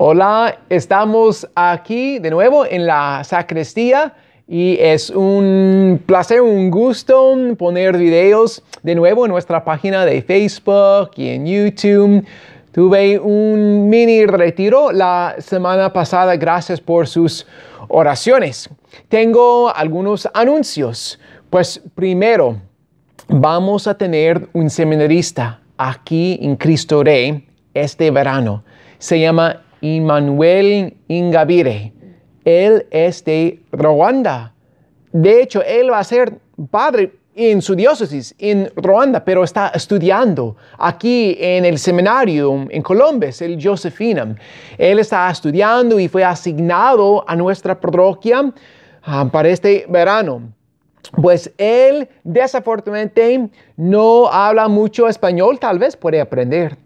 Hola, estamos aquí de nuevo en la sacristía y es un placer, un gusto poner videos de nuevo en nuestra página de Facebook y en YouTube. Tuve un mini retiro la semana pasada, gracias por sus oraciones. Tengo algunos anuncios. Pues primero, vamos a tener un seminarista aquí en Cristo Rey este verano. Se llama Immanuel Ingabire. Él es de Ruanda. De hecho, él va a ser padre en su diócesis, en Ruanda, pero está estudiando aquí en el seminario en Colombia, es el Josephinum. Él está estudiando y fue asignado a nuestra parroquia ah, para este verano. Pues él desafortunadamente no habla mucho español, tal vez puede aprender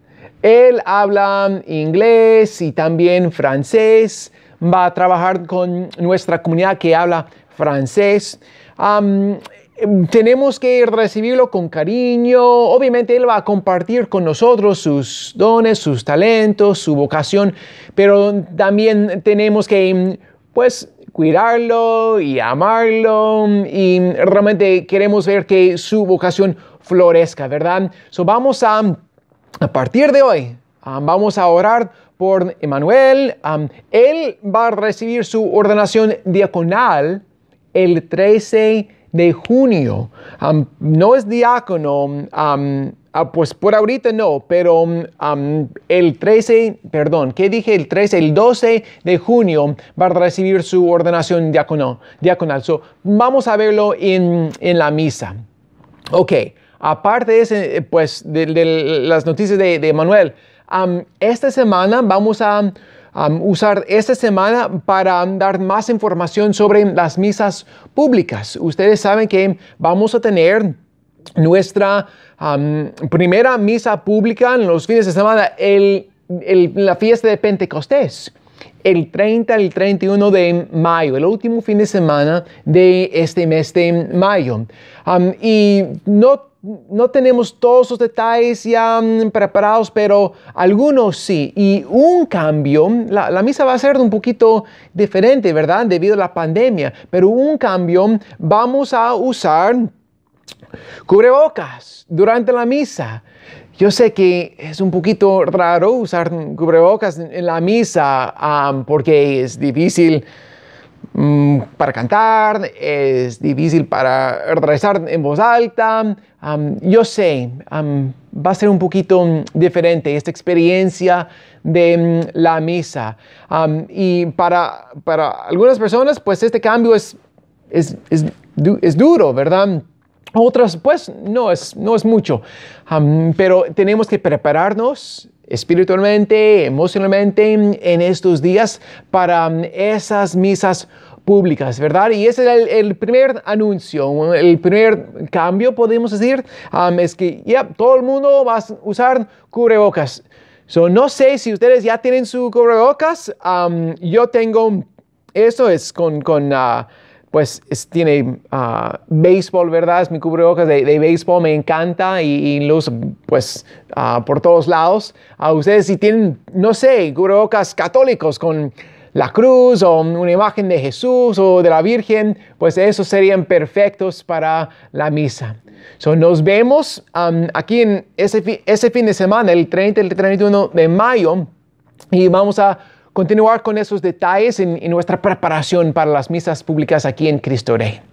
él habla inglés y también francés. Va a trabajar con nuestra comunidad que habla francés. tenemos que recibirlo con cariño. Obviamente Él va a compartir con nosotros sus dones, sus talentos, su vocación, pero también tenemos que, em, pues, cuidarlo y amarlo y realmente queremos ver que su vocación florezca, ¿verdad? So vamos a a partir de hoy ah, vamos a orar por Emanuel. Ah, él va a recibir su ordenación diaconal el 13 de junio. Ah, no es diácono, pues por ahorita no, pero el 13, perdón, ¿qué dije? El 13, el 12 de junio va a recibir su ordenación diaconal. So, vamos a verlo en, en la misa. Ok. Aparte de eh, pues, de, las noticias de, Manuel, esta semana vamos a usar esta semana para dar más información sobre las misas públicas. Ustedes saben que vamos a tener nuestra primera misa pública en los fines de semana, la fiesta de Pentecostés el 30 el 31 de mayo, el último fin de semana de este mes de mayo. y no no tenemos todos los detalles ya mm, preparados, pero algunos sí. Y un cambio, la, misa va a ser un poquito diferente, ¿verdad? Debido a la pandemia, pero un cambio, vamos a usar cubrebocas durante la misa. Yo sé que es un poquito raro usar cubrebocas en la misa porque es difícil Mm, para cantar, es difícil para rezar en voz alta. yo sé, va a ser un poquito mm, diferente esta experiencia de mm, la misa. y para, para algunas personas, pues este cambio es, es, es, es duro, ¿verdad? Otras, pues no es, no es mucho, pero tenemos que prepararnos espiritualmente, emocionalmente en estos días para mm, esas misas públicas, ¿verdad? Y ese es el, primer anuncio, el primer cambio, podemos decir, es que ya todo el mundo va a usar cubrebocas. So, no sé si ustedes ya tienen su cubrebocas. yo tengo, eso es con, ah, pues tiene ah, béisbol, ¿verdad? Es mi cubrebocas de, béisbol, me encanta y, luz pues, ah, por todos lados. A ustedes si tienen, no sé, cubrebocas católicos con la cruz o una imagen de Jesús o de la Virgen, pues esos serían perfectos para la misa. So, nos vemos aquí en ese, ese fin de semana, el 30 el 31 de mayo, y vamos a continuar con esos detalles en, nuestra preparación para las misas públicas aquí en Cristo Rey.